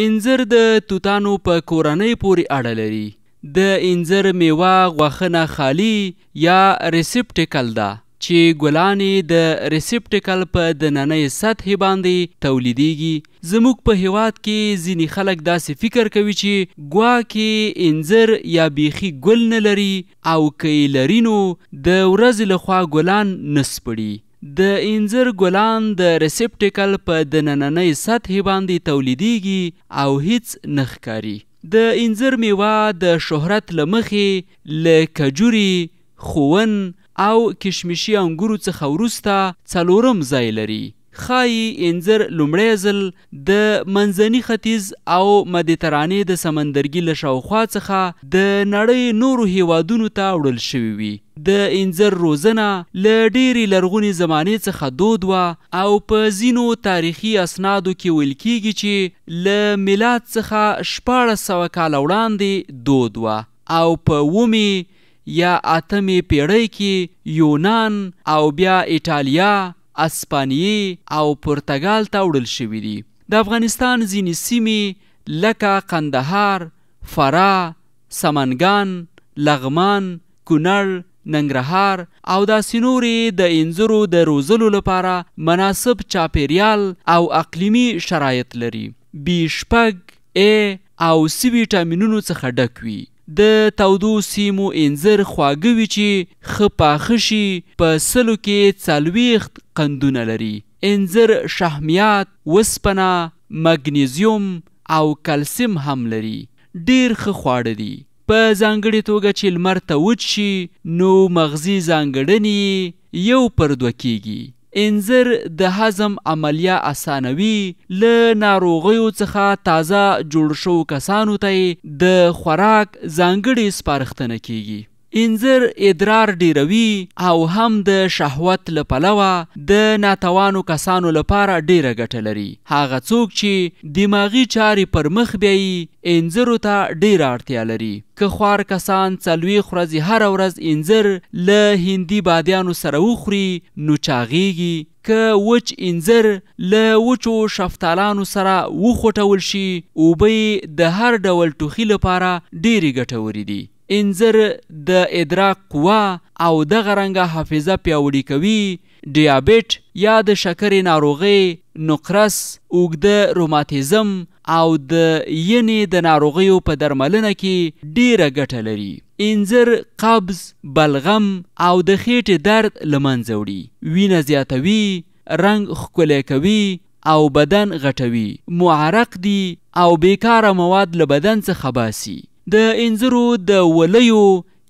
انځر د توتانو په کورنۍ پورې اړه لري د انځر میوه غوښنه خالی یا ریسپټیکل ده چې ګلانې د ریسپټیکل په دننۍ سطحې باندې تولیدیږي زموږ په هیواد کې ځینې خلک داسې فکر کوي چې ګوا کې انځر یا بیخي ګل نه لري او که لري نو د ورځې لخوا ګلان نسپړي د انځر ګلان د ریسپټیکل په دنننۍ سطحې باندې تولیدیږي او هیڅ نخکاری د انځر میوه د شهرت لمخې ل کجوري خوون او کشمشي انګورو څخه ورسته څلورم ځای لري خایي انځر لومړی ځل د منځني ختیځ او مدیترانې د سمندرګي له شاوخوا څخه د نړۍ نورو هیوادونو ته وړل شوي وي د انځر روزنه ل ډېری لرغونی زمانې څخه دود و او په زینو تاریخي اسنادو کې ویل کیږي چې ل میلاد څخه 1400 کال وړاندې دود و او په ومی یا اتمی پیړۍ کې یونان او بیا ایتالیا اسپانیې او پرتګال ته وړل شوي دي د افغانستان ځینې سیمې لکه قندهار فرا سمنګان لغمان کونړ ننګرهار او داسې نورې د انځرو د روزلو لپاره مناسب چاپیریال او اقلیمي شرایط لري بی شپږ ا او سی ویټامینونو څخه ډک وي د تودو سیمو انځر خواږه وي چې ښه پاخه شي په سلو کې څلوېښت قندونه لري انځر شحمیات وسپنه مګنیزیوم او کلسیم هم لري ډیر ښه خواړه دي په ځانګړې توګه چې لمر ته وچ شي نو مغزي ځانګړنې یو پر دوه کیږي انځر د هضم عملیه اسانوي له ناروغیو څخه تازه جوړ شو کسانو ته د خوراک ځانګړي سپارښتنه کیږي انځر ادرار ډیروي او هم د شهوت له پلوه د ناتوانو کسانو لپاره ډیره ګټه لري هغه څوک چې دماغي چارې پر مخ بیایي انځرو ته ډیره اړتیا لري که خوار کسان څلوېښت ورځې هره ورځ انځر له هندي بادیانو سره وخوري نو چاغیږي که وچ انځر له وچو شفتالانو سره وخوټول شي اوبه د هر ډول ټوخي لپاره ډیرې ګټورې دي انځر د ادراک قوا او دغه رنګه حافظه پیاوړي کوي ډیابټ یا د شکرې ناروغۍ نقرس اوږده روماتیزم او د ینې د ناروغیو په درملنه کې ډیره ګټه لري انځر قبض بلغم او د خېټې درد لمنځه وړي وینه زیاتوي رنګ ښکلی کوي او بدن غټوي معرق دي او بیکاره مواد له بدن څخه باسي د انځرو د ولیو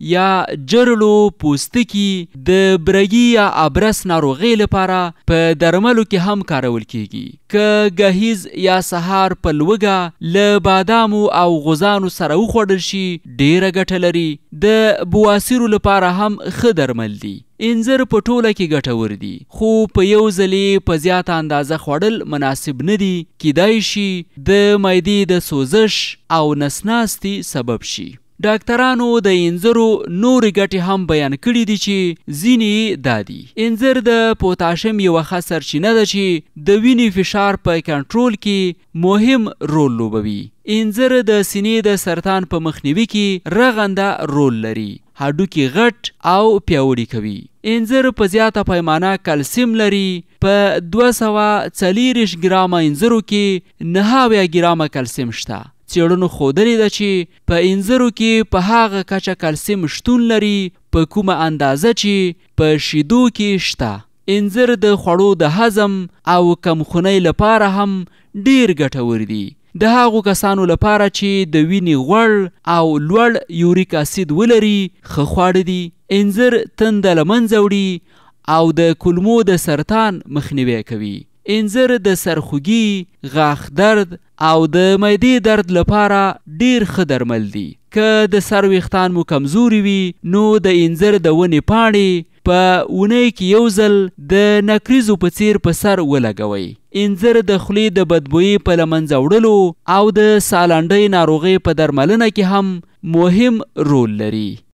یا جرلو پوستکی د برګي یا ابرس ناروغي لپاره په درملو کې هم کارول کیږي ک غهیز یا سهار په لوګه ل بادامو او غوزانو سره وخوړل شي ډیره ګټه لري د بواسیرو لپاره هم ښه درمل دي انځر په ټوله کې ګټور دي خو په یو ځلې په زیاته اندازه خوړل مناسب نه دي کیدای شي د معدې د سوزش او نسناستي سبب شي ډاکټرانو د انځرو نورې ګټې هم بیان کړې دي چې ځینې دا دي انځر د پوتاشیم یوه ښه سرچینه ده چې د وینې فشار په کنټرول کې مهم رول لوبوي انځر د سینې د سرطان په مخنیوي کې رغنده رول لري هډوکي غټ او پیاوړي کوي انځر په زیاته پیمانه کلسیم لري په 240 ګرامه انځرو کې 9 ګرامه کلسیم شته څېړنو ښودلې ده چې په انځرو کې په هغه کچه کلسیم شتون لري په کومه اندازه چې په شیدو کې شته انځر د خوړو د هضم او کمخونۍ لپاره هم ډیر ګټور دي د هغو کسانو لپاره چې د وینې غوړ او لوړ یوریک اسید ولري ښه خواړه دي انځر تنده له منځه وړي او د کولمو د سرطان مخنیوی کوي انځر د سرخوږي غاښ درد او د معدې درد لپاره ډیر ښه درمل دي که د سر ویښتان مو کمزوري وي نو د انځر د ونې پاڼې په اونۍ کې یو ځل د نکریزو په څیر په سر ولګوئ انځر د خولې د بدبویي په له منځه وړلو او د سالنډۍ ناروغۍ په درملنه کې هم مهم رول لري